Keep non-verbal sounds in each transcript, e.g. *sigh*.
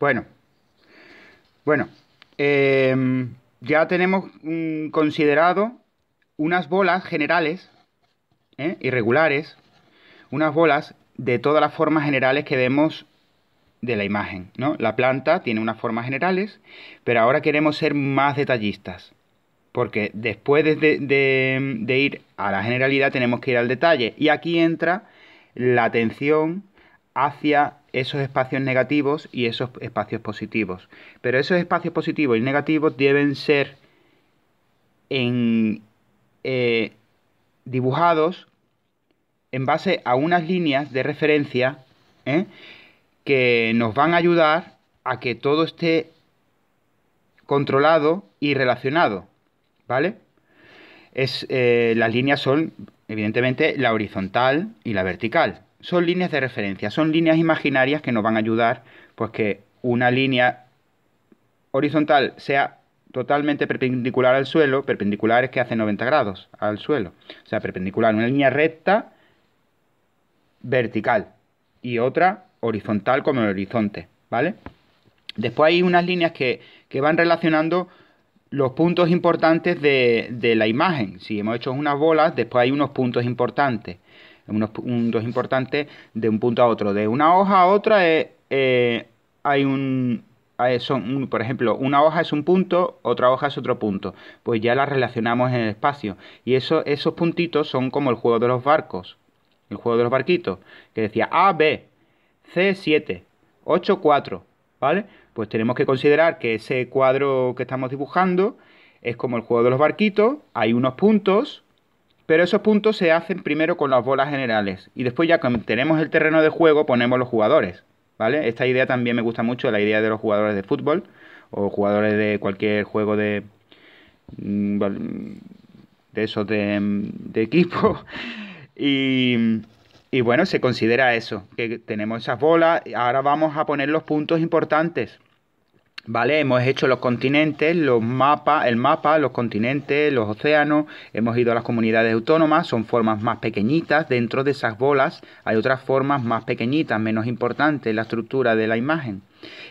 Bueno, bueno, em, ya tenemos mm, considerado unas bolas generales, ¿eh? irregulares, unas bolas de todas las formas generales que vemos de la imagen. ¿no? La planta tiene unas formas generales, pero ahora queremos ser más detallistas. Porque después de, de ir a la generalidad tenemos que ir al detalle. Y aquí entra la atención hacia esos espacios negativos y esos espacios positivos. Pero esos espacios positivos y negativos deben ser eh, dibujados en base a unas líneas de referencia ¿eh? que nos van a ayudar a que todo esté controlado y relacionado. ¿Vale? Eh, las líneas son, evidentemente, la horizontal y la vertical son líneas de referencia, son líneas imaginarias que nos van a ayudar, pues que una línea horizontal sea totalmente perpendicular al suelo, perpendicular es que hace 90 grados al suelo, o sea, perpendicular, una línea recta vertical y otra horizontal como el horizonte, ¿vale? Después hay unas líneas que, que van relacionando los puntos importantes de, de, la imagen. Si hemos hecho unas bolas, después hay unos puntos importantes unos puntos importantes de un punto a otro. De una hoja a otra eh, eh, hay un, ah, eh, son, por ejemplo, una hoja es un punto, otra hoja es otro punto. Pues ya las relacionamos en el espacio. Y esos puntitos son como el juego de los barcos. El juego de los barquitos. Que decía A, B, C, 7, 8, 4. ¿Vale? Pues tenemos que considerar que ese cuadro que estamos dibujando es como el juego de los barquitos. Hay unos puntos, pero esos puntos se hacen primero con las bolas generales y después ya que tenemos el terreno de juego ponemos los jugadores, ¿vale? Esta idea también me gusta mucho, la idea de los jugadores de fútbol o jugadores de cualquier juego de mm, de esos de, mm, equipo *laughs* y, y bueno, se considera eso, que tenemos esas bolas, ahora vamos a poner los puntos importantes ¿Vale? Hemos hecho los continentes, los mapas, el mapa, los continentes, los océanos, hemos ido a las comunidades autónomas, son formas más pequeñitas, dentro de esas bolas hay otras formas más pequeñitas, menos importantes, la estructura de la imagen.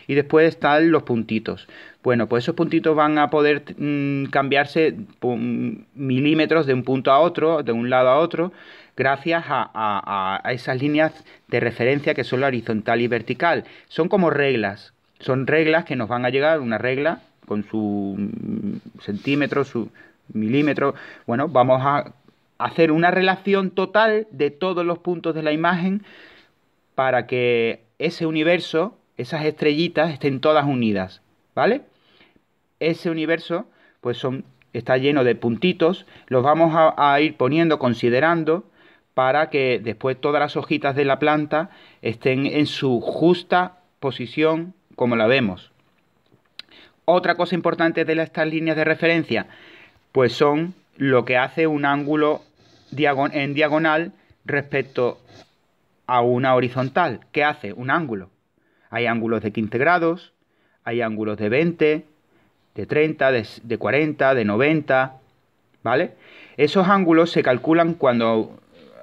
Y después están los puntitos. Bueno, pues esos puntitos van a poder mm, cambiarse milímetros de un punto a otro, de un lado a otro, gracias a, a esas líneas de referencia que son la horizontal y vertical. Son como reglas, son reglas que nos van a llegar, una regla con su centímetro, su milímetro. Bueno, vamos a hacer una relación total de todos los puntos de la imagen para que ese universo, esas estrellitas, estén todas unidas, ¿vale? Ese universo, pues está lleno de puntitos, los vamos a ir poniendo, considerando, para que después todas las hojitas de la planta estén en su justa posición como la vemos. Otra cosa importante de estas líneas de referencia, pues son lo que hace un ángulo en diagonal respecto a una horizontal. ¿Qué hace? Un ángulo. Hay ángulos de 15 grados, hay ángulos de 20, de 30, de, 40, de 90, ¿vale? Esos ángulos se calculan cuando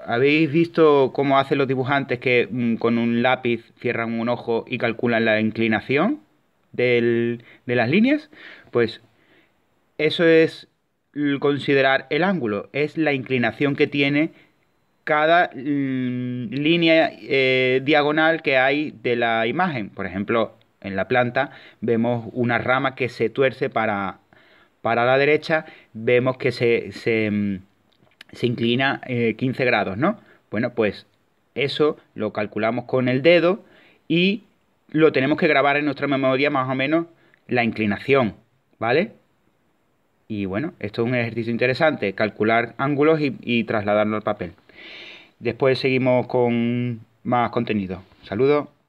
¿Habéis visto cómo hacen los dibujantes que mm, con un lápiz cierran un ojo y calculan la inclinación de las líneas? Pues eso es considerar el ángulo, es la inclinación que tiene cada mm, línea eh, diagonal que hay de la imagen. Por ejemplo, en la planta vemos una rama que se tuerce para, para la derecha, vemos que se mm, se inclina 15 eh, grados, ¿no? Bueno, pues eso lo calculamos con el dedo y lo tenemos que grabar en nuestra memoria más o menos la inclinación, ¿vale? Y bueno, esto es un ejercicio interesante, calcular ángulos y, y trasladarlo al papel. Después seguimos con más contenido. Saludos.